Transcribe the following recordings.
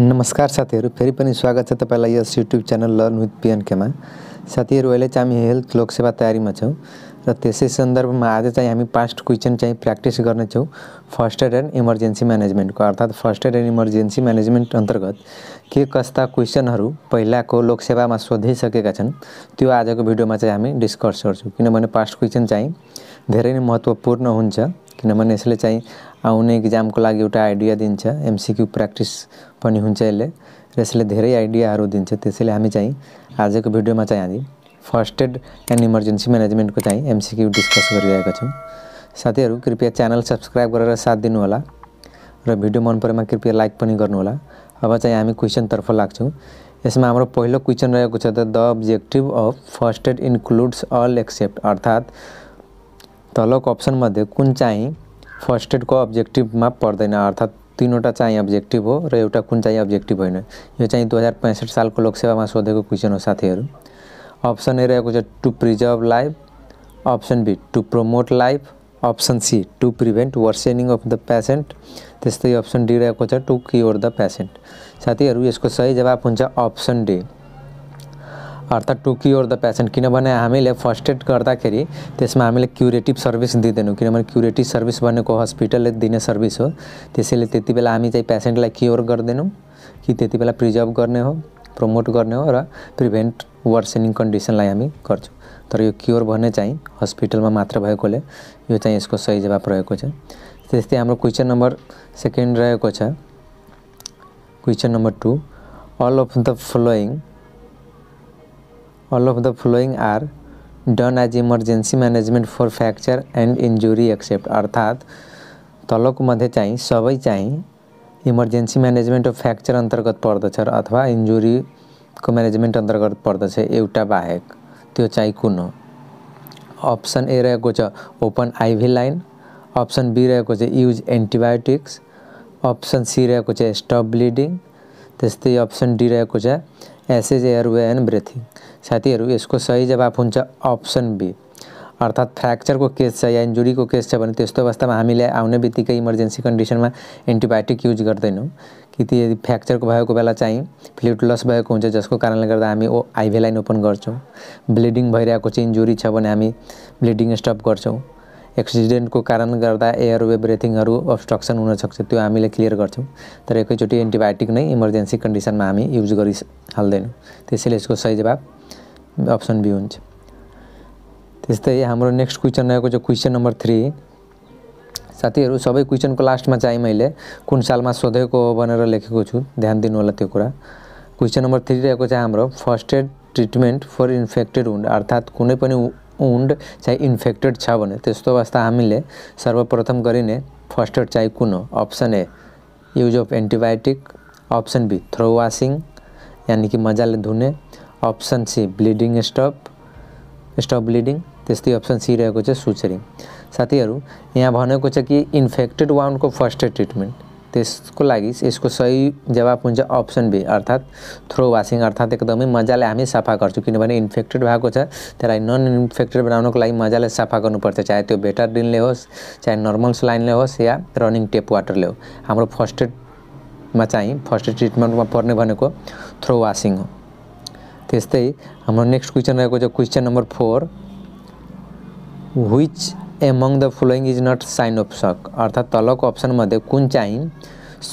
नमस्कार साथीहरू फेरि पनि स्वागत छ तपाईँलाई यस युट्युब च्यानल लर्न विथ पिएनकेमा साथीहरू अहिले चाहिँ हामी हेल्थ लोकसेवा तयारीमा छौँ र त्यसै सन्दर्भमा आज चाहिँ हामी पास्ट क्वेसन चाहिँ प्र्याक्टिस गर्नेछौँ फर्स्ट एड एन्ड इमर्जेन्सी म्यानेजमेन्टको अर्थात् first aid and emergency management अन्तर्गत के कस्ता क्वेसनहरू पहिलाको लोकसेवामा सोधिसकेका छन् त्यो आजको भिडियोमा चाहिँ हामी डिस्कस गर्छौँ किनभने पास्ट क्वेसन चाहिँ धेरै नै महत्त्वपूर्ण हुन्छ किनभने यसले चाहिँ आउने इक्जामको लागि एउटा आइडिया दिन्छ एमसिक्यू प्र्याक्टिस पनि हुन्छ यसले र यसले धेरै आइडियाहरू दिन्छ त्यसैले हामी चाहिँ आजको भिडियोमा चाहिँ हामी फर्स्ट एड एन्ड इमर्जेन्सी म्यानेजमेन्टको चाहिँ एमसिक्यू डिस्कस गरिरहेका छौँ साथीहरू कृपया च्यानल सब्सक्राइब गरेर साथ दिनुहोला र भिडियो मन परेमा कृपया लाइक पनि गर्नुहोला अब चाहिँ हामी क्वेसनतर्फ लाग्छौँ यसमा हाम्रो पहिलो क्वेसन रहेको छ त the objective of first aid includes all except अर्थात् तलको अप्सनमध्ये कुन चाहिँ फर्स्ट एडको अब्जेक्टिभमा पर्दैन अर्थात् तिनवटा चाहिँ अब्जेक्टिभ हो र एउटा कुन चाहिँ अब्जेक्टिभ होइन यो चाहिँ दुई हजार पैँसठ सालको लोकसेवामा सोधेको क्वेसन हो साथीहरू अप्सन ए रहेको छ to preserve life option B to promote life option C to prevent worsening of the patient त्यस्तै अप्सन डी रहेको छ टु क्योर द पेसेन्ट साथीहरू यसको सही जवाब हुन्छ अप्सन डी अर्थात् टु क्योर द पेसेन्ट किनभने हामीले फर्स्ट एड गर्दाखेरि त्यसमा हामीले क्युरेटिभ सर्भिस दिँदैनौँ किनभने क्युरेटिभ सर्भिस भनेको हस्पिटलले दिने सर्भिस हो त्यसैले त्यति बेला हामी चाहिँ पेसेन्टलाई क्योर गर्दैनौँ कि त्यति बेला प्रिजर्भ गर्ने हो प्रमोट गर्ने हो र प्रिभेन्ट वर्सेनिङ कन्डिसनलाई हामी गर्छौँ तर यो क्योर भन्ने चाहिँ हस्पिटलमा मात्र भएकोले यो चाहिँ यसको सही जवाब रहेको छ त्यस्तै हाम्रो क्वेसन नम्बर सेकेन्ड रहेको छ question number two all of the following all of the following are done as emergency management for fracture and injury except अर्थात तलक मध्य चाहे सब चाहे इमर्जेन्सी मैनेजमेंट अफ फ्रैक्चर अंतर्गत पर्द अथवा अथवा को मैनेजमेंट अंतर्गत पर्द एवटा बाहेक तो चाहे कुन अप्सन ए रहे open IV line option B रहे यूज एंटीबायोटिक्स अप्सन सी रहे छ स्टप त्यस्तै अप्सन डी रहेको छ एसेज एयरवे एन्ड ब्रेथिङ साथीहरू यसको सही जवाब हुन्छ अप्सन बी अर्थात् फ्र्याक्चरको केस छ या इन्जुरीको केस छ भने त्यस्तो अवस्थामा हामीले आउने बित्तिकै इमर्जेन्सी कन्डिसनमा एन्टिबायोटिक युज गर्दैनौँ कि त्यो यदि फ्र्याक्चरको भएको बेला चाहिँ फ्लुइड लस भएको हुन्छ जसको कारणले गर्दा हामी ओ आइभी लाइन ओपन गर्छौँ ब्लिडिङ भइरहेको चाहिँ इन्जुरी छ भने हामी ब्लिडिङ स्टप गर्छौँ एक्सिडेन्टको कारण गर्दा एयरवे ब्रेथिङहरू अब्सट्रक्सन हुनसक्छ त्यो हामीले क्लियर गर्छौँ तर एकैचोटि एन्टिबायोटिक नै इमर्जेन्सी कन्डिसनमा हामी युज गरिहाल्दैनौँ त्यसैले यसको सही जवाब अप्सन बी हुन्छ त्यस्तै हाम्रो नेक्स्ट क्वेसन रहेको छ क्वेसन नम्बर थ्री साथीहरू सबै क्वेसनको लास्टमा चाहिँ मैले कुन सालमा सोधेको हो भनेर लेखेको छु ध्यान दिनु होला त्यो कुरा क्वेसन नम्बर थ्री रहेको चाहिँ हाम्रो first aid treatment for infected wound अर्थात् कुनै पनि ઊંડ चाहे इन्फेक्टेड છા બને તેસ્તો અવસ્થા हामीले સર્વપ્રથમ કરીને ફર્સ્ટ એડ ચાહે option A use of antibiotic option B thorough washing यानी कि मजा धुने option C bleeding stop stop bleeding तस्ती अप्सन सी रहे सुचरिंग साथी यहाँ भाग कि इन्फेक्टेड को फर्स्ट एड ट्रिटमेंट त्यसको लागि यसको सही जवाब हुन्छ अप्सन बी अर्थात् थ्रो वासिङ अर्थात् एकदमै मजाले हामी सफा गर्छौँ किनभने इन्फेक्टेड भएको छ त्यसलाई नन इन्फेक्टेड बनाउनको लागि मजाले सफा गर्नुपर्छ चाहे त्यो दिनले होस् चाहे नर्मल स्लाइनले होस् या रनिङ टेप वाटरले हो हाम्रो फर्स्ट एडमा चाहिँ फर्स्ट एड ट्रिटमेन्टमा पर्ने भनेको थ्रो वासिङ हो त्यस्तै हाम्रो नेक्स्ट क्वेसन रहेको छ question number four which among the following is not sign of shock अर्थात तल को मध्य कौन चाइन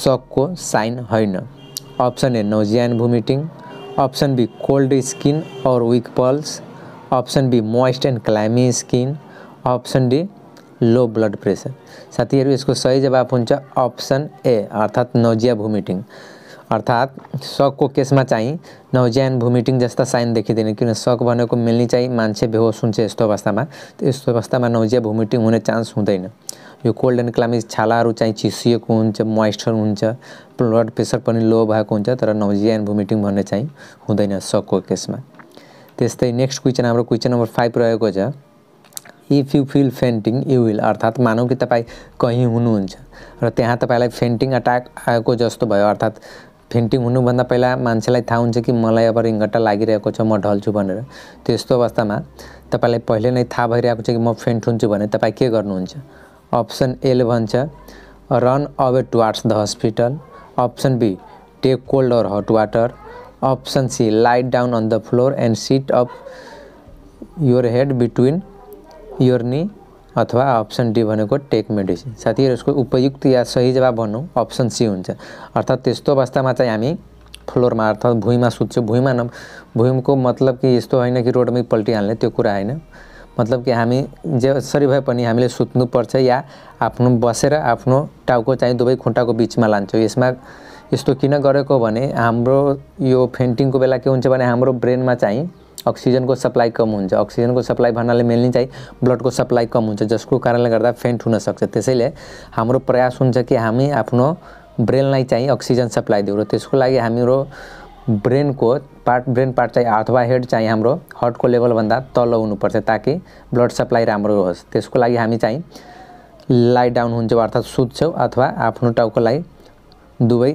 सक को साइन है option A nausea and vomiting option B cold skin और weak pulse option B moist and clammy skin option D low blood pressure साथी इसको सही जवाब हुन्छ अप्सन ए अर्थात नोजिया भूमिटिंग अर्थात् सकको केसमा चाहिँ नौज्यान भुमिटिङ जस्ता साइन देखिँदैन किन सक भनेको मिल्ने चाहिँ मान्छे बेहोस हुन्छ यस्तो अवस्थामा यस्तो अवस्थामा नौजिया भुमिटिङ हुने चान्स हुँदैन यो कोल्ड एन्ड क्लामिज छालाहरू चाहिँ चिसिएको हुन्छ मोइस्चर हुन्छ ब्लड प्रेसर पनि लो भएको हुन्छ तर नौजिया एन्ड भन्ने चाहिँ हुँदैन सकको केसमा त्यस्तै नेक्स्ट क्वेसन हाम्रो क्वेसन नम्बर फाइभ रहेको छ if you feel fainting you will अर्थात् मानौँ कि तपाईँ कहीँ हुनुहुन्छ र त्यहाँ तपाईँलाई फेन्टिङ अट्याक आएको जस्तो भयो अर्थात् फेन्टिङ हुनुभन्दा पहिला मान्छेलाई थाहा हुन्छ कि मलाई अब रिङ्गटा लागिरहेको छ म ढल्छु भनेर त्यस्तो अवस्थामा तपाईँलाई पहिले नै थाहा भइरहेको छ कि म फेन्ट हुन्छु भने तपाईँ के गर्नुहुन्छ अप्सन एले भन्छ run away towards the hospital option B take cold or hot water option C light down on the floor and sit up your head between your knee अथवा अप्सन डी भनेको take medicine साथीहरू यसको उपयुक्त या सही जवाब भन्नु option C हुन्छ अर्थात् त्यस्तो अवस्थामा चाहिँ हामी फ्लोरमा अर्थात् भुइँमा सुत्छौँ भुइँमा न भुइँको मतलब कि यस्तो होइन कि रोडमै पल्टिहाल्ने त्यो कुरा होइन मतलब कि हामी जसरी भए पनि हामीले सुत्नुपर्छ या आफ्नो बसेर आफ्नो टाउको चाहिँ दुवै खुट्टाको बिचमा लान्छौँ यसमा यस्तो किन गरेको भने हाम्रो यो फेन्टिङको बेला के हुन्छ भने हाम्रो ब्रेनमा चाहिँ अक्सिजनको सप्लाई कम हुन्छ अक्सिजनको सप्लाई भन्नाले मेनली चाहिँ ब्लडको सप्लाई कम हुन्छ जसको कारणले गर्दा फेन्ट हुनसक्छ त्यसैले हाम्रो प्रयास हुन्छ कि हामी आफ्नो ब्रेनलाई चाहिँ अक्सिजन सप्लाई दिउँ र त्यसको लागि हाम्रो ब्रेनको पार्ट ब्रेन पार्ट चाहिँ अथवा हेड चाहिँ हाम्रो हर्टको लेभलभन्दा तल हुनुपर्छ ताकि ब्लड सप्लाई राम्रो होस् त्यसको लागि हामी चाहिँ लाइट डाउन हुन्छौँ अर्थात् सुत्छौँ अथवा आफ्नो टाउकोलाई दुवै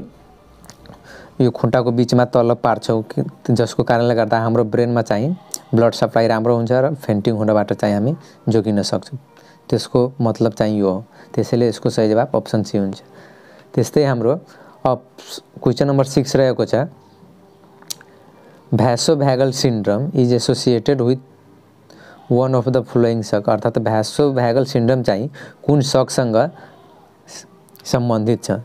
यो खुट्टाको बिचमा तल पार्छौँ जसको कारणले गर्दा हाम्रो ब्रेनमा चाहिँ ब्लड सप्लाई राम्रो हुन्छ र फेन्टिङ हुनबाट चाहिँ हामी जोगिन सक्छौँ त्यसको मतलब चाहिँ यो हो त्यसैले यसको सही जवाब अप्सन सी हुन्छ त्यस्तै हाम्रो अप क्वेसन नम्बर सिक्स रहेको छ vasovagal syndrome is associated with one of the following shock अर्थात् भ्यासो भ्यागल सिन्ड्रम चाहिँ कुन सकसँग सम्बन्धित छ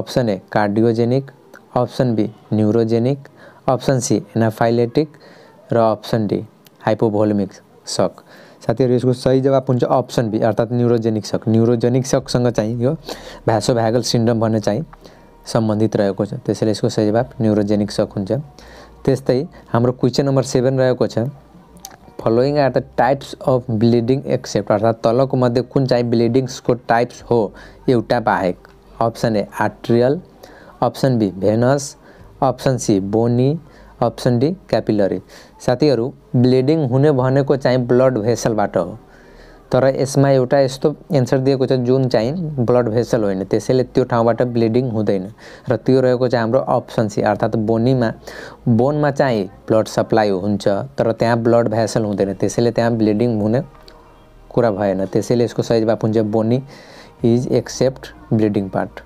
option A cardiogenic option B neurogenic option C anaphylactic र अप्सन डी हाइपोभोलोमिक सक साथीहरू यसको सही जवाब हुन्छ अप्सन बी अर्थात् न्युरोजेनिक सक न्युरोजेनिक सकसँग चाहिँ यो भ्यासोभ्यागल सिन्ड्रम भन्ने चाहिँ सम्बन्धित रहेको छ त्यसैले यसको सही जवाब न्युरोजेनिक सक हुन्छ त्यस्तै हाम्रो क्वेसन नम्बर सेभेन रहेको छ following are the types of bleeding except अर्थात् तलको मध्ये कुन चाहिँ ब्लिडिङ्सको टाइप्स हो एउटा बाहेक option A arterial option B venous option C bony option D capillary साथीहरू ब्लिडिङ हुने भनेको चाहिँ ब्लड भेसलबाट हो तर यसमा एउटा यस्तो एन्सर दिएको छ जुन चाहिँ ब्लड भेसल होइन त्यसैले त्यो ठाउँबाट ब्लिडिङ हुँदैन र त्यो रहेको चाहिँ हाम्रो अप्सन सी अर्थात् बोनीमा बोनमा चाहिँ ब्लड सप्लाई हुन्छ तर त्यहाँ ब्लड भेसल हुँदैन त्यसैले त्यहाँ ब्लिडिङ हुने कुरा भएन त्यसैले यसको सही जवाफ हुन्छ bony is except bleeding part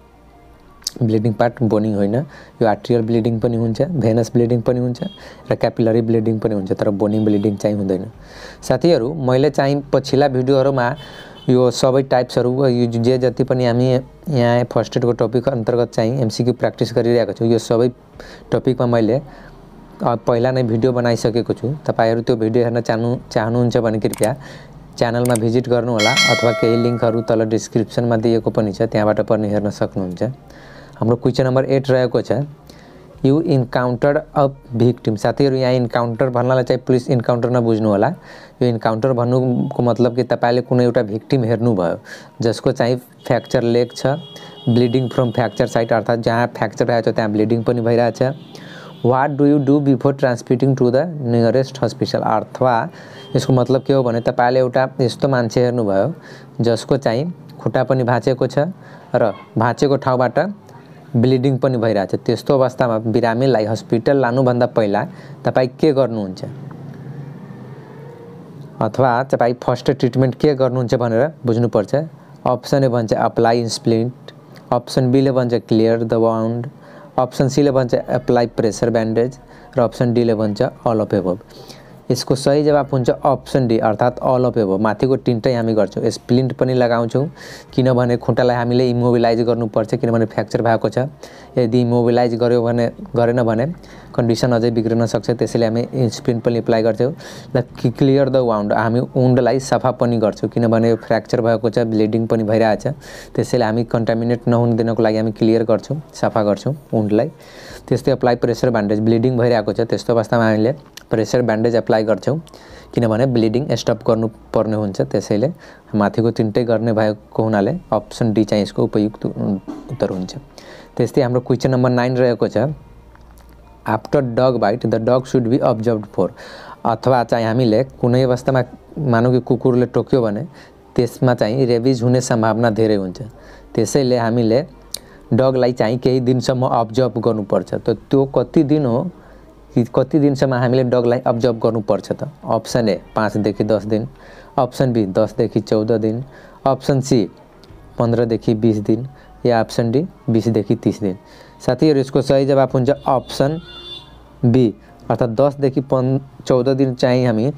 bleeding part boning होइन यो आर्ट्रियल ब्लिडिङ पनि हुन्छ भेनस ब्लिडिङ पनि हुन्छ र क्यापिलरी ब्लिडिङ पनि हुन्छ तर बोनिङ ब्लिडिङ चाहिँ हुँदैन साथीहरू मैले चाहिँ पछिल्ला भिडियोहरूमा यो सबै टाइप्सहरू यो जे जति पनि हामी यहाँ फर्स्ट एडको टपिक अन्तर्गत चाहिँ एमसिक्यू प्र्याक्टिस गरिरहेको छु यो सबै टपिकमा मैले पहिला नै भिडियो बनाइसकेको छु तपाईँहरू त्यो भिडियो हेर्न चाहनु चाहनुहुन्छ भने कृपया च्यानलमा भिजिट गर्नुहोला अथवा केही लिङ्कहरू तल डिस्क्रिप्सनमा दिएको पनि छ त्यहाँबाट पनि हेर्न सक्नुहुन्छ हाम्रो क्वेसन नम्बर एट रहेको छ यु इन्काउन्टर अ भिक्टिम साथीहरू यहाँ इन्काउन्टर भन्नलाई चाहिँ पुलिस इन्काउन्टर नबुझ्नु होला यो इन्काउन्टर भन्नुको मतलब कि तपाईँले कुनै एउटा भिक्टिम हेर्नुभयो जसको चाहिँ फ्र्याक्चर लेग छ ब्लिडिङ फ्रम फ्र्याक्चर साइट अर्थात् जहाँ फ्र्याक्चर भएको छ त्यहाँ ब्लिडिङ पनि भइरहेछ what do you do before transmitting to the nearest hospital अथवा यसको मतलब के हो भने तपाईँले एउटा यस्तो मान्छे हेर्नुभयो जसको चाहिँ खुट्टा पनि भाँचेको छ र भाँचेको ठाउँबाट ब्लिडिङ पनि भइरहेको छ त्यस्तो अवस्थामा बिरामीलाई हस्पिटल लानुभन्दा पहिला तपाईँ के गर्नुहुन्छ अथवा तपाईँ फर्स्ट ट्रिटमेन्ट के गर्नुहुन्छ भनेर बुझ्नुपर्छ अप्सन ए भन्छ अप्लाई इन्सप्लिन्ट अप्सन बीले भन्छ क्लियर द वाउन्ड अप्सन सीले भन्छ एप्लाई प्रेसर ब्यान्डेज र अप्सन डीले भन्छ अल अफ एभ यसको सही जवाब हुन्छ अप्सन डी अर्थात् अल अफ एभो माथिको तिनटै हामी गर्छौँ स्प्लिन्ट पनि लगाउँछौँ किनभने खुट्टालाई हामीले इमोबिलाइज गर्नुपर्छ किनभने फ्र्याक्चर भएको छ यदि इमोबिलाइज गऱ्यो भने गरेन भने कन्डिसन अझै बिग्रिन सक्छ त्यसैले हामी स्प्लिन्ट पनि एप्लाई गर्छौँ ल क्लियर द वाउन्ड हामी उन्डलाई सफा पनि गर्छौँ किनभने फ्र्याक्चर भएको छ ब्लिडिङ पनि भइरहेको छ त्यसैले हामी कन्टामिनेट नहुन दिनको लागि हामी क्लियर गर्छौँ सफा गर्छौँ उन्डलाई त्यस्तै अप्लाई प्रेसर भान्डेज ब्लिडिङ भइरहेको छ त्यस्तो अवस्थामा हामीले प्रेसर ब्यान्डेज एप्लाई गर्छौँ किनभने ब्लिडिङ स्टप गर्नुपर्ने हुन्छ त्यसैले माथिको तिनटै गर्ने भएको हुनाले अप्सन डी चाहिँ यसको उपयुक्त उत्तर हुन्छ त्यस्तै हाम्रो क्वेसन नम्बर नाइन रहेको छ after dog bite the dog should be observe for अथवा चाहिँ हामीले कुनै अवस्थामा मानौँ कि कुकुरले टोक्यो भने त्यसमा चाहिँ रेबिज हुने सम्भावना धेरै हुन्छ त्यसैले हामीले डगलाई चाहिँ केही दिनसम्म अब्जर्भ गर्नुपर्छ त त्यो कति दिन हो कति दिनसम्म हामीले डगलाई अब्जर्भ गर्नुपर्छ त अप्सन ए पाँचदेखि दस दिन अप्सन बी दसदेखि चौध दिन अप्सन सी पन्ध्रदेखि बिस दिन या अप्सन डी बिसदेखि तिस दिन साथीहरू यसको सही जवाब हुन्छ अप्सन बी अर्थात् दसदेखि पन् चौध दिन चाहिँ हामी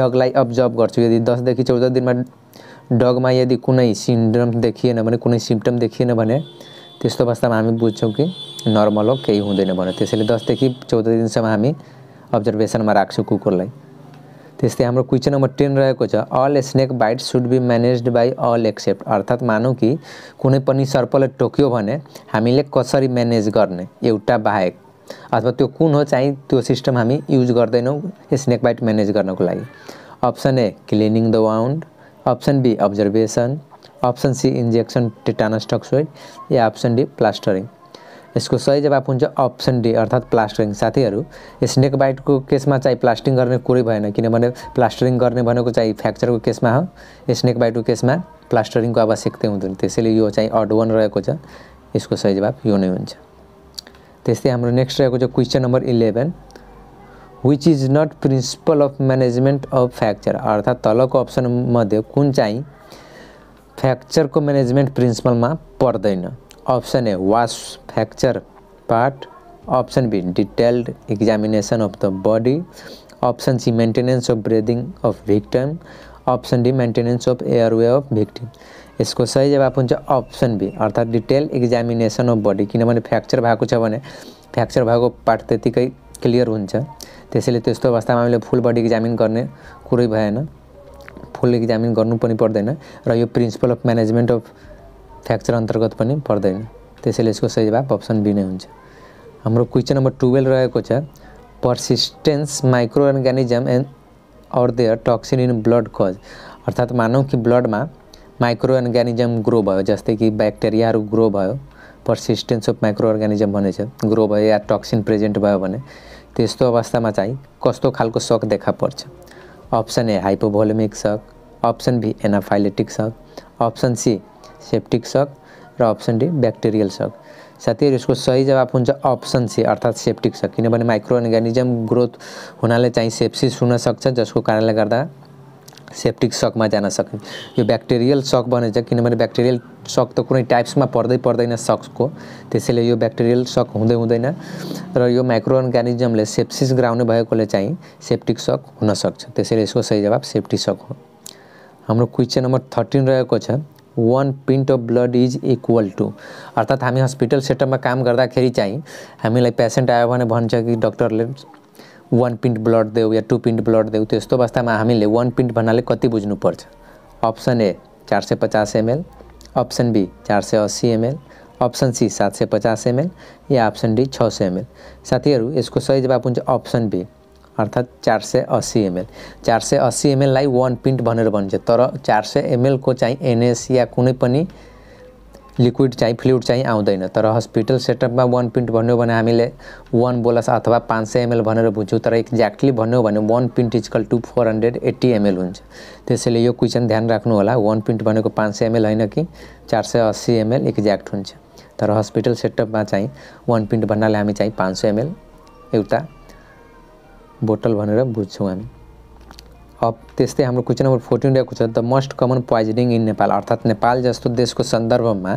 डगलाई अब्जर्भ गर्छौँ यदि दसदेखि चौध दिनमा डगमा यदि कुनै सिन्ड्रम देखिएन भने कुनै सिम्टम देखिएन भने त्यस्तो अवस्थामा हामी बुझ्छौँ कि नर्मल हो केही हुँदैन भनेर त्यसैले दसदेखि चौध दिनसम्म हामी अब्जर्भेसनमा राख्छौँ कुकुरलाई त्यस्तै हाम्रो क्वेसन नम्बर टेन रहेको छ all snake bite should be managed by all except अर्थात् मानौँ कि कुनै पनि सर्पले टोक्यो भने हामीले कसरी म्यानेज गर्ने एउटा बाहेक अथवा त्यो कुन हो चाहिँ त्यो सिस्टम हामी युज गर्दैनौँ स्नेक बाइट म्यानेज गर्नको लागि option A cleaning the wound option B observation option C injection tetanus toxoid या अप्सन डी प्लास्टरिङ यसको सही जवाब हुन्छ अप्सन डी अर्थात् प्लास्टरिङ साथीहरू स्नेक बाइटको केसमा चाहिँ प्लास्टिङ गर्ने कुरै भएन किनभने प्लास्टरिङ गर्ने भनेको चाहिँ फ्र्याक्चरको केसमा हो स्नेक बाइटको केसमा प्लास्टरिङको आवश्यकता हुँदैन त्यसैले यो चाहिँ अड वान रहेको छ यसको सही जवाब यो नै हुन्छ त्यस्तै हाम्रो नेक्स्ट रहेको छ question number eleven which is not principle of management of fracture अर्थात् तलको अप्सन मध्ये कुन चाहिँ फ्र्याक्चरको म्यानेजमेन्ट प्रिन्सिपलमा पर्दैन option A wash fracture part option B detailed examination of the body option C maintenance of breathing of victim option D maintenance of airway of victim यसको सही जवाब हुन्छ अप्सन बी अर्थात् डिटेल इक्जामिनेसन अफ बडी किनभने fracture भएको छ भने fracture भएको पार्ट त्यतिकै क्लियर हुन्छ त्यसैले त्यस्तो अवस्थामा हामीले फुल बडी इक्जामिन गर्ने कुरै भएन फुल इक्जामिन गर्नु पनि पर्दैन र यो principle of management of fracture अन्तर्गत पनि पर्दैन त्यसैले यसको सही जवाब अप्सन बी नै हुन्छ हाम्रो क्वेसन नम्बर टुवेल्भ रहेको छ persistence microorganism and or their toxin in blood cause अर्थात् मानौँ कि ब्लडमा माइक्रो अर्ग्यानिजम ग्रो भयो जस्तै कि ब्याक्टेरियाहरू ग्रो भयो पर्सिस्टेन्स अफ माइक्रो अर्ग्यानिजम भन्ने छ ग्रो भयो या टक्सिन प्रेजेन्ट भयो भने त्यस्तो अवस्थामा चाहिँ कस्तो खालको सक देखा पर्छ option A hypovolemic shock option B anaphylactic shock option C septic shock र अप्सन डी ब्याक्टेरियल सक साथीहरू यसको सही जवाब हुन्छ अप्सन सी अर्थात् सेप्टिक सक किनभने माइक्रो अर्गानिजम ग्रोथ हुनाले चाहिँ सेप्सिस हुनसक्छ जसको कारणले गर्दा सेप्टिक सकमा जान सकिन्छ यो ब्याक्टेरियल सक भनेको किनभने ब्याक्टेरियल सक त कुनै टाइप्समा पर्दै पर्दैन सक्सको त्यसैले यो ब्याक्टेरियल सक हुँदै हुँदैन र यो माइक्रो अर्गानिजमले सेप्सिस गराउने भएकोले चाहिँ सेप्टिक सक हुनसक्छ त्यसैले यसको सही जवाब सेप्टिक सक हो हाम्रो क्वेसन नम्बर थर्टिन रहेको छ one pint of blood is equal to अर्थात् हामी हस्पिटल सेटअपमा काम गर्दाखेरि चाहिँ हामीलाई पेसेन्ट आयो भने भन्छ कि डक्टरले वान पिन्ट ब्लड देऊ या टु पिन्ट ब्लड देऊ त्यस्तो अवस्थामा हामीले वान पिन्ट भन्नाले कति बुझ्नुपर्छ अप्सन ए चार सय पचास एमएल अप्सन बी चार सय अस्सी एमएल अप्सन सी सात सय पचास एमएल या अप्सन डी छ सय एमएल साथीहरू यसको सही जवाब हुन्छ अप्सन बी अर्थात् चार सय अस्सी एमएल चार सय अस्सी एमएललाई वान पिन्ट भनेर भन्छ तर चार सय एमएलको चाहिँ एनएस या कुनै पनि लिक्विड चाहिँ फ्लुइड चाहिँ आउँदैन तर हस्पिटल सेटअपमा वान पिन्ट भन्यो भने हामीले वान बोलास अथवा पाँच सय एमएल भनेर बुझ्छौँ तर एक्ज्याक्टली भन्यो भने one pint is equal to four hundred eighty ML हुन्छ त्यसैले यो क्वेसन ध्यान राख्नु होला वान पिन्ट भनेको पाँच सय एमएल होइन कि चार सय अस्सी एमएल एक्ज्याक्ट हुन्छ तर हस्पिटल सेटअपमा चाहिँ वान पिन्ट भन्नाले हामी चाहिँ पाँच सय एमएल एउटा बोतल भनेर बुझ्छौँ हामी अब त्यस्तै हाम्रो क्वेसन नम्बर फोर्टिन रहेको छ the most common poisoning in Nepal अर्थात् नेपाल जस्तो देशको सन्दर्भमा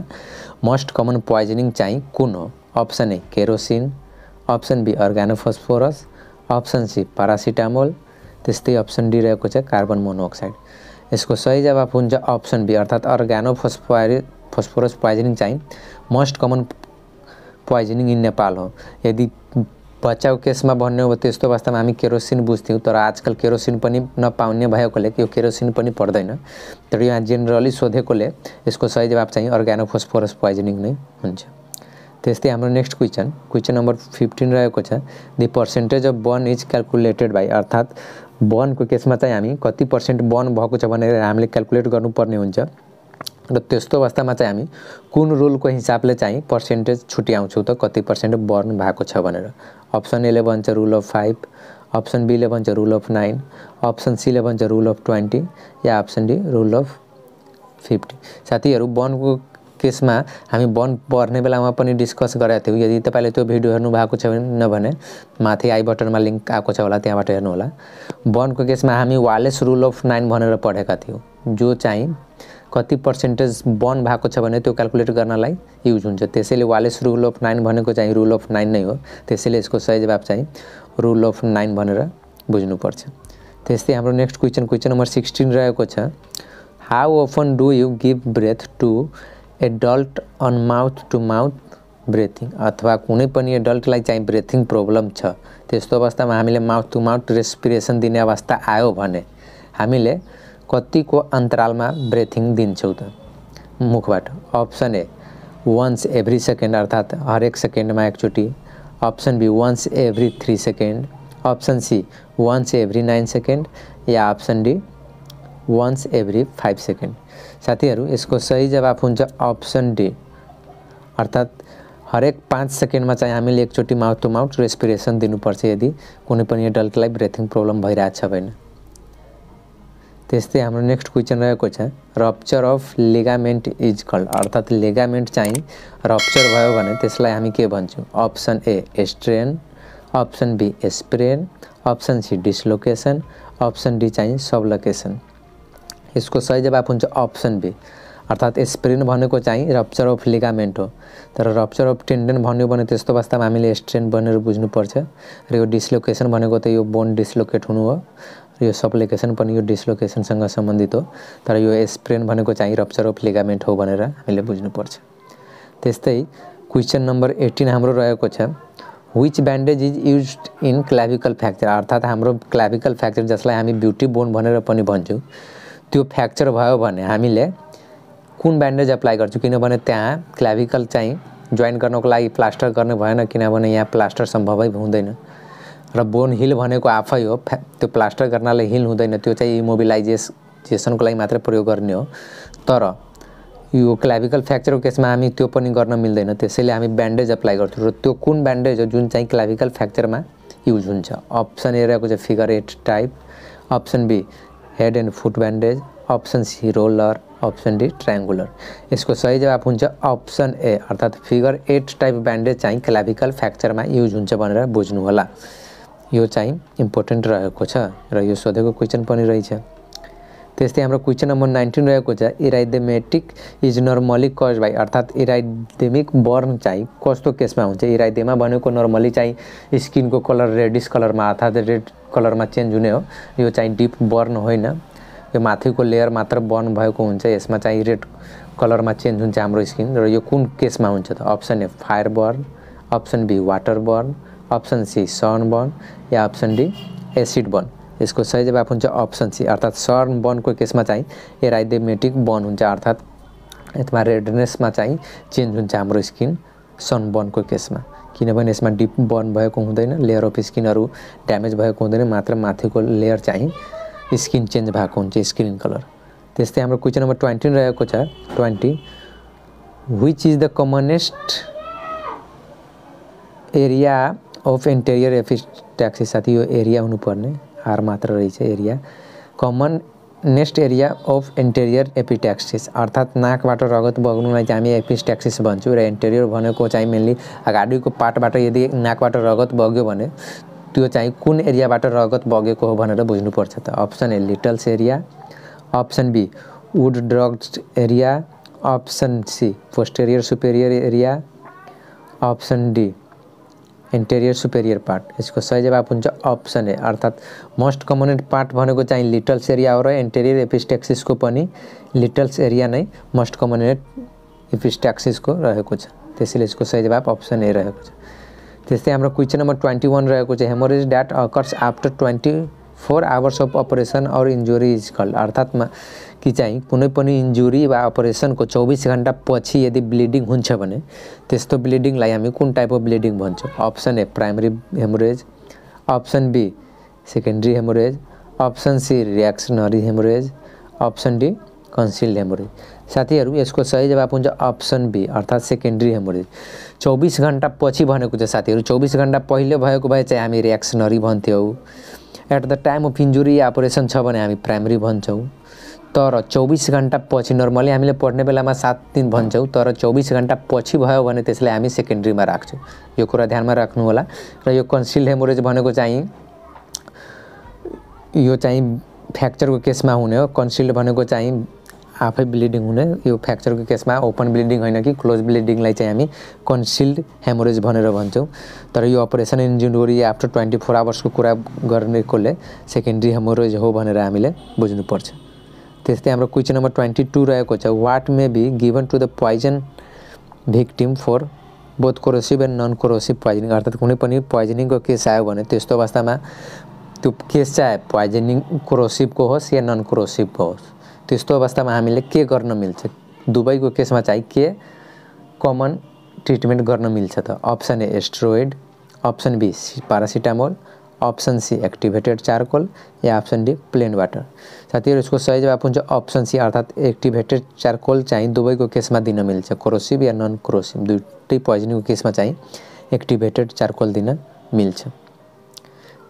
मोस्ट कमन पोइजनिङ चाहिँ कुन हो option A kerosene option B organophosphorus option C paracetamol त्यस्तै अप्सन डी रहेको छ कार्बन मोनोअक्साइड यसको सही जवाब हुन्छ अप्सन बी अर्थात् अर्गानोफोस्फोरि फोस्फोरस पोइजनिङ चाहिँ most common poisoning in Nepal हो यदि बचाउ केसमा भन्ने हो त्यस्तो अवस्थामा हामी केरोसिन बुझ्थ्यौँ तर आजकल केरोसिन पनि नपाउने भएकोले यो केरोसिन पनि पर्दैन तर यहाँ जेनरली सोधेकोले यसको सही जवाब चाहिँ अर्ग्यानोफोस्फोरस पोइजनिङ नै हुन्छ त्यस्तै हाम्रो next question question number fifteen रहेको छ the percentage of burn is calculated by अर्थात् बर्नको केसमा चाहिँ हामी कति पर्सेन्ट बर्न भएको छ भनेर हामीले क्यालकुलेट गर्नुपर्ने हुन्छ र त्यस्तो अवस्थामा चाहिँ हामी कुन रुलको हिसाबले चाहिँ पर्सेन्टेज छुट्याउँछौँ त कति पर्सेन्ट बर्न भएको छ भनेर अप्सन एले भन्छ रुल अफ फाइभ अप्सन बीले भन्छ रुल अफ नाइन अप्सन सीले भन्छ रुल अफ ट्वेन्टी या option D rule of fifty साथीहरू बर्नको केसमा हामी बन पर्ने बेलामा पनि डिस्कस गरेका थियौँ यदि तपाईँले त्यो भिडियो हेर्नु भएको छैन भने माथि आई बटनमा लिङ्क आएको छ होला त्यहाँबाट हेर्नुहोला बनको केसमा हामी वालेस रुल अफ नाइन भनेर पढेका थियौँ जो चाहिँ कति पर्सेन्टेज बर्न भएको छ भने त्यो क्यालकुलेट गर्नलाई युज हुन्छ त्यसैले वालेस रुल अफ नाइन भनेको चाहिँ रुल अफ नाइन नै हो त्यसैले यसको सही जवाब चाहिँ रुल अफ नाइन भनेर बुझ्नुपर्छ त्यस्तै हाम्रो next question question number sixteen रहेको छ how often do you give breath to adult on mouth to mouth breathing अथवा कुनै पनि एडल्टलाई चाहिँ ब्रेथिङ प्रब्लम छ त्यस्तो अवस्थामा हामीले माउथ टु माउथ रेस्पिरेसन दिने अवस्था आयो भने हामीले कतिको अन्तरालमा ब्रेथिङ दिन्छौ त मुखबाट option A once every second अर्थात् हरेक सेकेन्डमा एकचोटि option B once every three second option C once every nine second या option D once every five second साथीहरू यसको सही जवाफ हुन्छ अप्सन डी अर्थात् हरेक पाँच सेकेन्डमा चाहिँ हामीले एकचोटि माउथ टु माउथ रेस्पिरेसन दिनुपर्छ यदि कुनै पनि एडल्टलाई ब्रेथिङ प्रब्लम भइरहेछ भने त्यस्तै हाम्रो नेक्स्ट क्वेसन रहेको छ rupture of ligament is called अर्थात् लेगामेन्ट चाहिँ रप्चर भयो भने त्यसलाई हामी के भन्छौँ option A strain option B sprain option C dislocation option D चाहिँ सबलोकेसन यसको सही जवाब हुन्छ अप्सन बी अर्थात् स्प्रेन भनेको चाहिँ रप्चर अफ लिगामेन्ट हो तर रप्चर अफ टेन्डन भन्यो भने त्यस्तो अवस्थामा हामीले स्ट्रेन भनेर बुझ्नुपर्छ र यो डिसलोकेसन भनेको त यो बोन डिसलोकेट हुनु हो यो सप्लिकेसन पनि यो डिस्लोकेसनसँग सम्बन्धित हो तर यो स्प्रेन भनेको चाहिँ रप्चर अफ लिगामेन्ट हो भनेर हामीले बुझ्नुपर्छ त्यस्तै क्वेसन नम्बर एट्टिन हाम्रो रहेको छ which bandage is use in clavicle fracture अर्थात् हाम्रो क्लाभिकल फ्याक्चर जसलाई हामी ब्युटी बोन भनेर पनि भन्छौँ त्यो फ्याक्चर भयो भने हामीले कुन ब्यान्डेज अप्लाई गर्छौँ किनभने त्यहाँ क्लाभिकल चाहिँ जोइन गर्नको लागि प्लास्टर गर्नु भएन किनभने यहाँ प्लास्टर सम्भवै हुँदैन र बोन हिल भनेको आफै हो त्यो प्लास्टर गर्नाले हिल हुँदैन त्यो चाहिँ इमोबिलाइजेसेसनको लागि मात्रै प्रयोग गर्ने हो तर यो क्लाभिकल फ्र्याक्चरको केसमा हामी त्यो पनि गर्न मिल्दैन त्यसैले हामी ब्यान्डेज अप्लाई गर्छौँ र त्यो कुन ब्यान्डेज हो जुन चाहिँ क्लाभिकल फ्र्याक्चरमा युज हुन्छ अप्सन ए रहेको छ figure eight type option B head and foot bandage option C roller option D triangular यसको सही जवाब हुन्छ अप्सन ए अर्थात् फिगर एट टाइप ब्यान्डेज चाहिँ क्लाभिकल फ्र्याक्चरमा युज हुन्छ भनेर बुझ्नु होला यो चाहिँ इम्पोर्टेन्ट रहेको छ र यो सोधेको क्वेसन पनि रहेछ त्यस्तै हाम्रो क्वेसन नम्बर नाइन्टिन रहेको छ erythematic is normally cause by अर्थात् इराइदेमिक बर्न चाहिँ कस्तो केसमा हुन्छ इराइदेमा भनेको नर्मली चाहिँ स्किनको कलर रेडिस कलरमा अर्थात् रेड कलरमा चेन्ज हुने हो यो चाहिँ डिप बर्न होइन यो माथिको लेयर मात्र बर्न भएको हुन्छ यसमा चाहिँ रेड कलरमा चेन्ज हुन्छ हाम्रो स्किन र यो कुन केसमा हुन्छ त option A fire burn option B water burn option C sunburn या अप्सन डी एसिड बर्न यसको सही जवाब हुन्छ अप्सन सी अर्थात् सर्न बर्नको केसमा चाहिँ एराइदेमेटिक बन हुन्छ अर्थात् यसमा रेडनेसमा चाहिँ चेन्ज हुन्छ हाम्रो स्किन सन बनको केसमा किनभने यसमा डिप बर्न भएको हुँदैन लेयर अफ स्किनहरू ड्यामेज भएको हुँदैन मात्र माथिको लेयर चाहिँ स्किन चेन्ज भएको हुन्छ स्किन कलर त्यस्तै हाम्रो क्वेसन नम्बर ट्वेन्टी रहेको छ twenty which is the commonest area of interior epistaxis साथी यो एरिया हुनुपर्ने आर मात्र रहेछ area commonest area of interior epistaxis अर्थात् नाकबाट रगत बग्नुलाई चाहिँ हामी एपिस ट्याक्सेस भन्छौँ र इन्टेरियर भनेको चाहिँ मेनली अगाडिको पार्टबाट यदि नाकबाट रगत बग्यो भने त्यो चाहिँ कुन एरियाबाट रगत बगेको हो भनेर बुझ्नुपर्छ त option A Little's area option B Woodruff's area option C posterior superior area option D interior superior part यसको सही जवाब हुन्छ अप्सन ए अर्थात् मोस्ट कम्पोनेन्ट पार्ट भनेको चाहिँ लिटल्स एरिया हो र इन्टेरियर एपिस्ट्याक्सिसको पनि लिटल्स एरिया नै मोस्ट कम्पोनेन्ट इपिस्ट्याक्सिसको रहेको छ त्यसैले यसको सही जवाब अप्सन ए रहेको छ त्यस्तै हाम्रो क्वेसन नम्बर ट्वेन्टी वान रहेको छ haemorrhage that occurs after twenty four hours of operation or injury is called अर्थात् कि चाहिँ कुनै पनि इन्जुरी वा अपरेसनको चौबिस घन्टा पछि यदि ब्लिडिङ हुन्छ भने त्यस्तो ब्लिडिङलाई हामी कुन टाइप अफ ब्लिडिङ भन्छौँ option A primary haemorrhage option B secondary haemorrhage option C reactionary haemorrhage option D concealed haemorrhage साथीहरू यसको सही जवाब हुन्छ अप्सन बी अर्थात् सेकेन्ड्री हेमोरेज चौबिस घन्टा पछि भनेको छ साथीहरू चौबिस घन्टा पहिले भएको भए चाहिँ हामी रियाक्सनरी भन्थ्यौँ at the time of injury operation छ भने हामी प्राइमरी भन्छौँ तर चौबिस घन्टा पछि नर्मली हामीले पढ्ने बेलामा सात दिन भन्छौँ तर चौबिस घन्टा पछि भयो भने त्यसलाई हामी सेकेन्ड्रीमा राख्छौँ यो कुरा ध्यानमा राख्नु होला र यो कन्सिल्ड हेमोरेज भनेको चाहिँ यो चाहिँ फ्र्याक्चरको केसमा हुने हो कन्सिल्ड भनेको चाहिँ आफै ब्लिडिङ हुने यो फ्र्याक्चरको केसमा ओपन ब्लिडिङ होइन कि क्लोज ब्लिडिङलाई चाहिँ हामी कन्सिल्ड हेमोरेज भनेर भन्छौँ तर यो operation injury after twenty four आवर्सको कुरा गर्नेकोले सेकेन्ड्री हेमोरेज हो भनेर हामीले बुझ्नुपर्छ त्यस्तै हाम्रो क्वेसन नम्बर ट्वेन्टी टू रहेको छ what may be given to the poison victim for both corrosive and non corrosive poisoning अर्थात् कुनै पनि पोइजनिङको केस आयो भने त्यस्तो अवस्थामा त्यो केस चाहे पोइजनिङ क्रोसिभको होस् या नन क्रोसिभको होस् त्यस्तो अवस्थामा हामीले के गर्न मिल्छ दुबईको केसमा चाहिँ के कमन ट्रिटमेन्ट गर्न मिल्छ त option A steroid option B paracetamol option C activated charcoal या अप्सन डी प्लेन वाटर साथीहरू यसको सही जवाब हुन्छ अप्सन सी अर्थात् एक्टिभेटेड चारकोल चाहिँ दुबईको केसमा दिन मिल्छ क्रोसिभ या नन क्रोसिभ दुइटै पोइजनिङको केसमा चाहिँ एक्टिभेटेड चारकोल दिन मिल्छ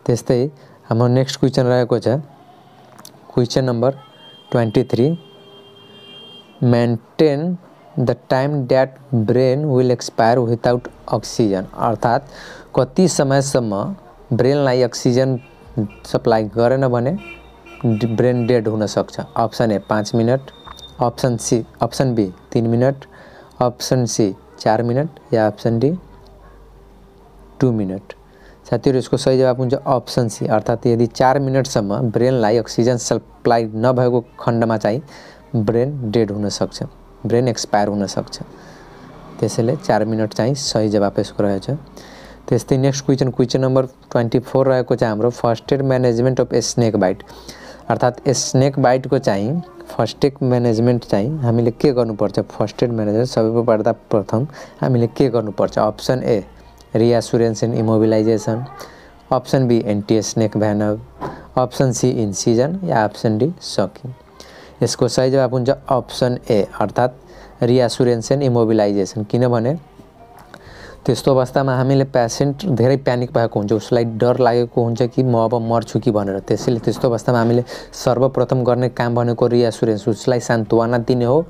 त्यस्तै हाम्रो नेक्स्ट क्वेसन रहेको छ question number 23 maintain the time that brain will expire without oxygen अर्थात् कति समयसम्म ब्रेनलाई अक्सिजन सप्लाई गरेन भने ब्रेन डेड हुनसक्छ अप्सन ए पाँच minute option C option B तिन मिनट अप्सन सी चार मिनट या अप्सन डी टु मिनट साथीहरू यसको सही जवाब हुन्छ अप्सन सी अर्थात् यदि चार मिनटसम्म ब्रेनलाई अक्सिजन सप्लाई नभएको खण्डमा चाहिँ ब्रेन डेड हुनसक्छ ब्रेन एक्सपायर हुनसक्छ त्यसैले चार मिनट चाहिँ सही जवाब यसको रहेछ त्यस्तै next question question number twenty four रहेको चाहिँ हाम्रो first aid management of snake bite अर्थात् स्नेक बाइटको चाहिँ फर्स्ट एड म्यानेजमेन्ट चाहिँ हामीले के गर्नुपर्छ फर्स्ट एड म्यानेजमेन्ट सबैभन्दा प्रथम हामीले के गर्नुपर्छ option A reassurance and immobilisation B B snake snake option C incision या अप्सन डी सकिङ यसको सही जवाब हुन्छ अप्सन ए अर्थात् रियासुरेन्स एन्ड इमोबिलाइजेसन किनभने त्यस्तो अवस्थामा हामीले पेसेन्ट धेरै प्यानिक भएको हुन्छ उसलाई डर लागेको हुन्छ कि म अब मर्छु कि भनेर त्यसैले त्यस्तो अवस्थामा हामीले सर्वप्रथम गर्ने काम भनेको रियासुरेन्स उसलाई सान्त्वना दिने हो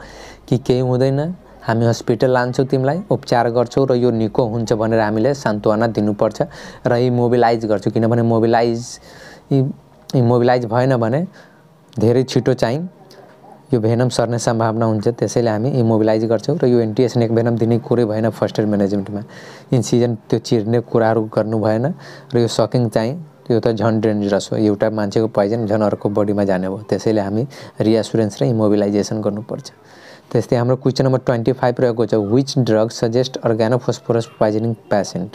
कि केही हुँदैन हामी हस्पिटल लान्छौँ तिमीलाई उपचार गर्छौँ र यो निको हुन्छ भनेर हामीले सान्त्वना दिनुपर्छ र मोबिलाइज गर्छौँ किनभने मोबिलाइज इमोबिलाइज भएन भने धेरै छिटो चाहिँ यो भेनम सर्ने सम्भावना हुन्छ त्यसैले हामी इमोबिलाइज गर्छौँ र यो एनटिएस नेक भेनम दिने कुरै भएन फर्स्ट एड म्यानेजमेन्टमा इन्सिजन त्यो चिर्ने कुराहरू गर्नु भएन र यो सकिङ चाहिँ त्यो त झन् डेन्जरस हो एउटा मान्छेको पोइजन झन् अर्को बडीमा जाने हो त्यसैले हामी रिएसुरेन्स र इमोबिलाइजेसन गर्नुपर्छ त्यस्तै हाम्रो क्वेसन नम्बर ट्वेन्टी फाइभ रहेको छ which drug suggest organophosphorus poisoning patient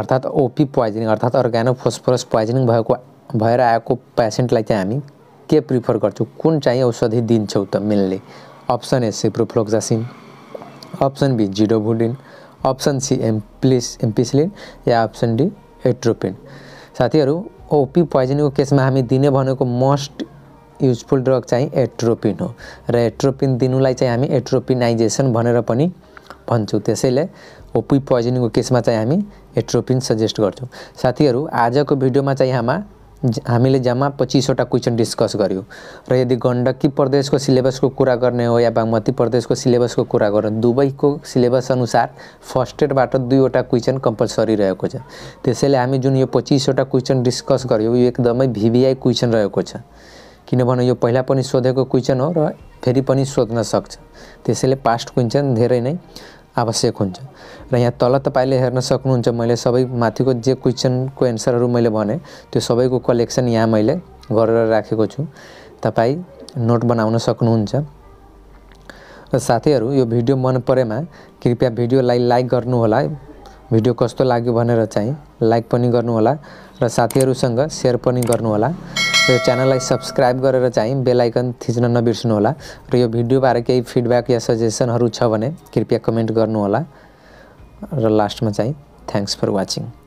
अर्थात् ओपी पोइजनिङ अर्थात् अर्ग्यानोफोस्फोरस पोइजनिङ भएको भएर आएको पेसेन्टलाई चाहिँ हामी के प्रिफर गर्छौँ कुन चाहिँ औषधि दिन्छौँ त mainly option A ciprofloxacin option B zidovudine option C एम्प्लिस एम्पिसिलिन या अप्सन डी एट्रोपिन साथीहरू ओपी पोइजनिङको केसमा हामी दिने भनेको मोस्ट युजफुल ड्रग चाहिँ एट्रोपिन हो र एट्रोपिन दिनुलाई चाहिँ हामी एट्रोपिनाइजेसन भनेर पनि भन्छौँ त्यसैले ओपी पोइजनिङको केसमा चाहिँ हामी एट्रोपिन सजेस्ट गर्छौँ साथीहरू आजको भिडियोमा चाहिँ यहाँमा हामीले जम्मा पच्चिसवटा क्वेसन डिस्कस गऱ्यौँ र यदि गण्डकी प्रदेशको सिलेबसको कुरा गर्ने हो या बागमती प्रदेशको सिलेबसको कुरा गर्ने दुबईको सिलेबस अनुसार फर्स्ट एडबाट दुईवटा क्वेसन कम्पलसरी रहेको छ त्यसैले हामी जुन यो पच्चिसवटा क्वेसन डिस्कस गऱ्यौँ यो एकदमै भिभिआई क्वेसन रहेको छ किनभने यो पहिला पनि सोधेको क्वेसन हो र फेरि पनि सोध्न सक्छ त्यसैले पास्ट क्वेसन धेरै नै आवश्यक हुन्छ र यहाँ तल तपाईँले हेर्न सक्नुहुन्छ मैले सबै माथिको जे क्वेसनको एन्सरहरू मैले भने त्यो सबैको कलेक्सन यहाँ मैले गरेर राखेको छु तपाईँ नोट बनाउन सक्नुहुन्छ र साथीहरू यो भिडियो मन परेमा कृपया भिडियोलाई लाइक गर्नुहोला भिडियो कस्तो लाग्यो भनेर चाहिँ लाइक पनि गर्नुहोला र साथीहरूसँग सेयर पनि गर्नुहोला र च्यानललाई सब्सक्राइब गरेर चाहिँ बेलायकन थिच्न नबिर्सनुहोला र यो भिडियोबारे केही फिडब्याक या सजेसनहरू छ भने कृपया कमेन्ट गर्नुहोला र लास्टमा चाहिँ थ्याङ्क्स फर वाचिङ